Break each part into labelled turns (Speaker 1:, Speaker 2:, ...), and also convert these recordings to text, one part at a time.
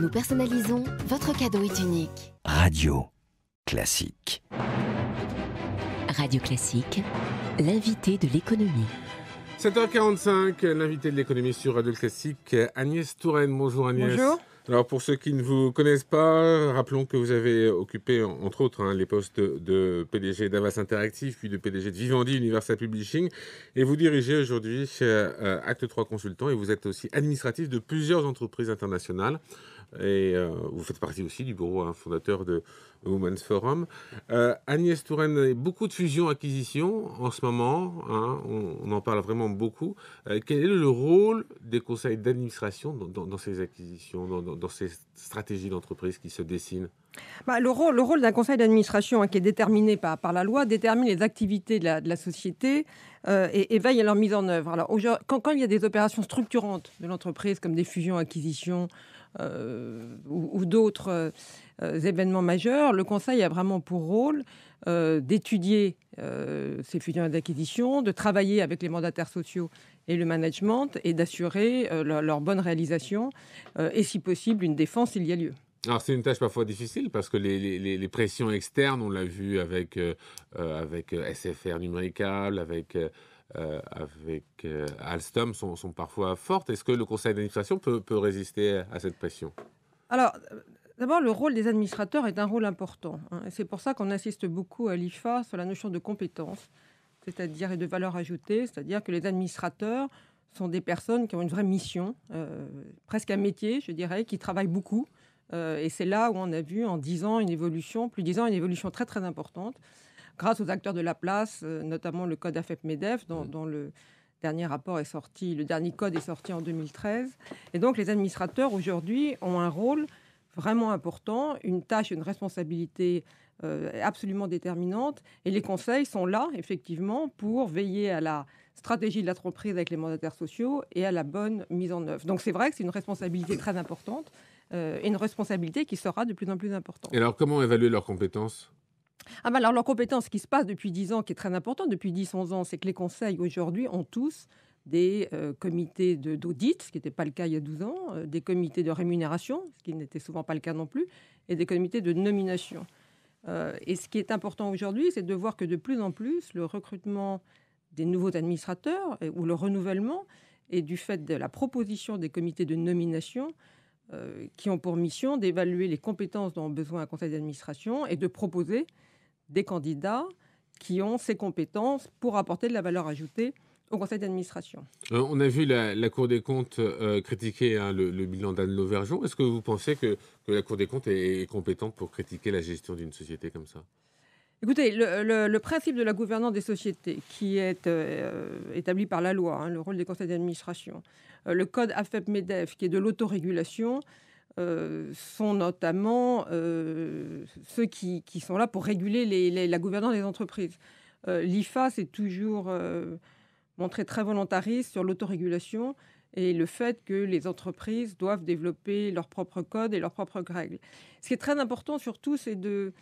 Speaker 1: Nous personnalisons, votre cadeau est unique. Radio Classique. Radio Classique, l'invité de l'économie.
Speaker 2: 7h45, l'invité de l'économie sur Radio Classique, Agnès Touraine. Bonjour Agnès. Bonjour. Alors pour ceux qui ne vous connaissent pas, rappelons que vous avez occupé entre autres hein, les postes de PDG d'Avas Interactive, puis de PDG de Vivendi Universal Publishing, et vous dirigez aujourd'hui euh, Acte 3 Consultant, et vous êtes aussi administratif de plusieurs entreprises internationales et euh, vous faites partie aussi du bureau hein, fondateur de Women's Forum. Euh, Agnès Touraine, beaucoup de fusions-acquisitions en ce moment, hein, on, en parle vraiment beaucoup. Euh, quel est le rôle des conseils d'administration dans, ces acquisitions, dans ces stratégies d'entreprise qui se dessinent
Speaker 1: bah, le rôle, d'un conseil d'administration hein, qui est déterminé par, la loi détermine les activités de la, société euh, et, veille à leur mise en œuvre. Alors, quand, il y a des opérations structurantes de l'entreprise, comme des fusions, acquisitions euh, ou, d'autres euh, événements majeurs, le conseil a vraiment pour rôle d'étudier ces fusions et acquisitions, de travailler avec les mandataires sociaux et le management et d'assurer leur, leur, bonne réalisation et, si possible, une défense s'il y a lieu.
Speaker 2: Alors c'est une tâche parfois difficile parce que les, les, pressions externes, on l'a vu avec, euh, euh, avec euh, SFR numérique, avec, avec Alstom, sont, sont, parfois fortes. Est-ce que le conseil d'administration peut, peut résister à cette pression
Speaker 1: Alors, D'abord, le rôle des administrateurs est un rôle important. Hein, c'est pour ça qu'on insiste beaucoup à l'IFA sur la notion de compétence, c'est-à-dire et de valeur ajoutée, c'est-à-dire que les administrateurs sont des personnes qui ont une vraie mission, presque un métier, je dirais, qui travaillent beaucoup, euh, et c'est là où on a vu en 10 ans une évolution, plus de 10 ans, une évolution très très importante, grâce aux acteurs de la place, euh, notamment le code AFEP-MEDEF, mm. dont, le dernier rapport est sorti, le dernier code est sorti en 2013. Et donc les administrateurs aujourd'hui ont un rôle vraiment important, une tâche, une responsabilité euh, absolument déterminante. Et les conseils sont là, effectivement, pour veiller à la stratégie de l'entreprise avec les mandataires sociaux et à la bonne mise en œuvre. Donc c'est vrai que c'est une responsabilité très importante. Euh, une responsabilité qui sera de plus en plus importante.
Speaker 2: Et alors, comment évaluer leurs compétences
Speaker 1: ah ben alors, leurs compétences, ce qui se passe depuis 10 ans, qui est très important, depuis 10-11 ans, c'est que les conseils aujourd'hui ont tous des euh, comités d'audit, ce qui n'était pas le cas il y a 12 ans, euh, des comités de rémunération, ce qui n'était souvent pas le cas non plus, et des comités de nomination. et ce qui est important aujourd'hui, c'est de voir que de plus en plus, le recrutement des nouveaux administrateurs ou le renouvellement, et du fait de la proposition des comités de nomination, euh, qui ont pour mission d'évaluer les compétences dont ont besoin un conseil d'administration et de proposer des candidats qui ont ces compétences pour apporter de la valeur ajoutée au conseil d'administration.
Speaker 2: Euh, on a vu la, Cour des comptes euh, critiquer hein, le, bilan d'Anne Lauvergeon. Est-ce que vous pensez que, la Cour des comptes est compétente pour critiquer la gestion d'une société comme ça
Speaker 1: Écoutez, le, principe de la gouvernance des sociétés qui est euh, établi par la loi, hein, le rôle des conseils d'administration, euh, le code AFEP-MEDEF qui est de l'autorégulation, euh, sont notamment ceux qui, sont là pour réguler la gouvernance des entreprises. L'IFA s'est toujours montré très volontariste sur l'autorégulation et le fait que les entreprises doivent développer leurs propres codes et leurs propres règles. Ce qui est très important surtout, c'est de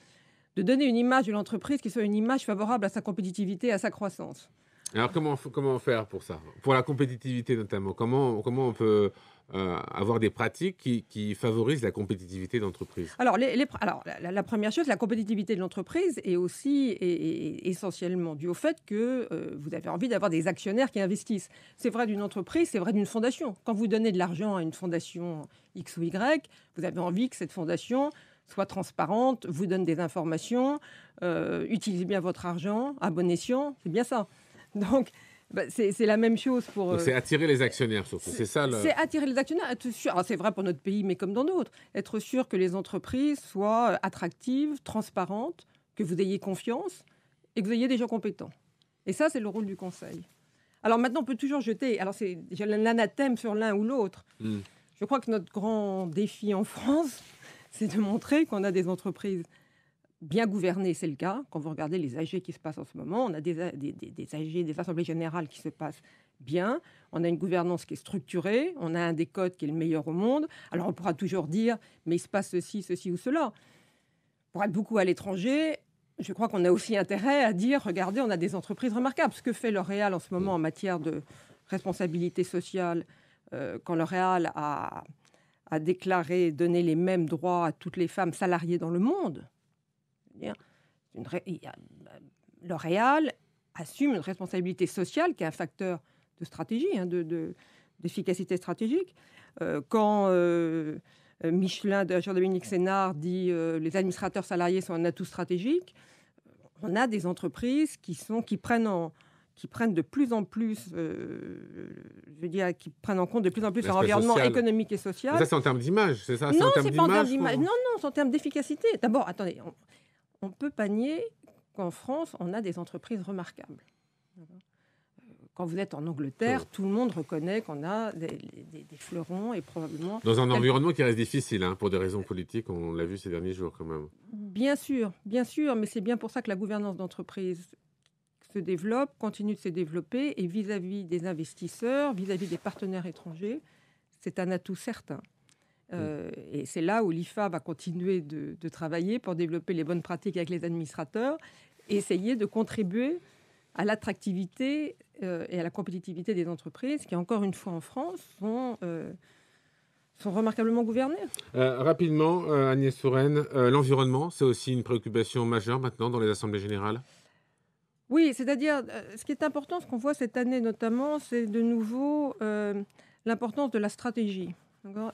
Speaker 1: de donner une image de l'entreprise qui soit une image favorable à sa compétitivité, à sa croissance.
Speaker 2: Alors comment, comment faire pour ça Pour la compétitivité notamment, comment, comment on peut... Euh, avoir des pratiques qui, favorisent la compétitivité d'entreprise
Speaker 1: Alors, les, alors la, première chose, la compétitivité de l'entreprise est aussi est, essentiellement due au fait que euh, vous avez envie d'avoir des actionnaires qui investissent. C'est vrai d'une entreprise, c'est vrai d'une fondation. Quand vous donnez de l'argent à une fondation X ou Y, vous avez envie que cette fondation soit transparente, vous donne des informations, euh, utilisez bien votre argent à bon escient, c'est bien ça. Donc, bah, c'est la même chose pour. Euh, c'est
Speaker 2: attirer les actionnaires surtout. C'est ça le... C'est
Speaker 1: attirer les actionnaires. Être sûr. C'est vrai pour notre pays, mais comme dans d'autres. Être sûr que les entreprises soient euh, attractives, transparentes, que vous ayez confiance et que vous ayez des gens compétents. Et ça, c'est le rôle du conseil. Alors maintenant, on peut toujours jeter. Alors c'est l'anathème sur l'un ou l'autre. Hmm. Je crois que notre grand défi en France, c'est de montrer qu'on a des entreprises bien gouvernées, c'est le cas. Quand vous regardez les AG qui se passent en ce moment, on a des, des AG, des assemblées générales qui se passent bien, on a une gouvernance qui est structurée, on a un des codes qui est le meilleur au monde. Alors on pourra toujours dire, mais il se passe ceci, ceci ou cela. Pour être beaucoup à l'étranger, je crois qu'on a aussi intérêt à dire, regardez, on a des entreprises remarquables. Ce que fait L'Oréal en ce moment en matière de responsabilité sociale, euh, quand L'Oréal a a déclaré donner les mêmes droits à toutes les femmes salariées dans le monde. L'Oréal eh assume une responsabilité sociale qui est un facteur de stratégie, hein, d'efficacité de, stratégique. Euh, quand euh, euh, Michelin, de Dominique Sénard, dit que les administrateurs salariés sont un atout stratégique, on a des entreprises qui, sont, qui prennent en, qui prennent de plus en plus, euh, je dire, qui prennent en compte de plus en plus leur environnement économique et social. ça, c'est
Speaker 2: en termes d'image, c'est ça Non, c'est pas en termes d'image. Non, non,
Speaker 1: c'est en termes d'efficacité. D'abord, attendez, on, on, peut panier qu'en France, on a des entreprises remarquables. Quand vous êtes en Angleterre, tout le monde reconnaît qu'on a des, fleurons et probablement... Dans un environnement
Speaker 2: qui reste difficile, hein, pour des raisons politiques, on l'a vu ces derniers jours quand même.
Speaker 1: Bien sûr, bien sûr, mais c'est bien pour ça que la gouvernance d'entreprise se développe, continue de se développer, et vis-à-vis des investisseurs, vis-à-vis des partenaires étrangers, c'est un atout certain. Euh, et c'est là où l'IFA va continuer de, travailler pour développer les bonnes pratiques avec les administrateurs et essayer de contribuer à l'attractivité euh, et à la compétitivité des entreprises qui, encore une fois en France, sont, euh, sont remarquablement gouvernées.
Speaker 2: rapidement, Agnès Souraine, l'environnement, c'est aussi une préoccupation majeure maintenant dans les assemblées générales
Speaker 1: oui, c'est-à-dire, euh, ce qui est important, ce qu'on voit cette année notamment, c'est de nouveau euh, l'importance de la stratégie.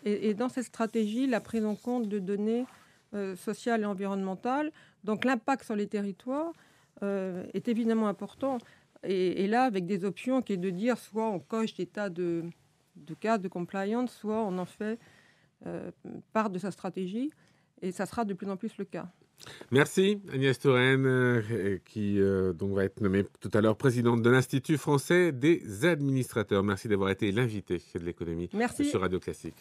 Speaker 1: Et, dans cette stratégie, la prise en compte de données euh, sociales et environnementales, donc l'impact sur les territoires est évidemment important. Et, là, avec des options qui est de dire soit on coche des tas de, de cas de compliance, soit on en fait part de sa stratégie. Et ça sera de plus en plus le cas.
Speaker 2: Merci Agnès Touraine, euh, qui euh, donc va être nommée tout à l'heure présidente de l'Institut français des administrateurs. Merci d'avoir été l'invité de l'économie sur Radio Classique.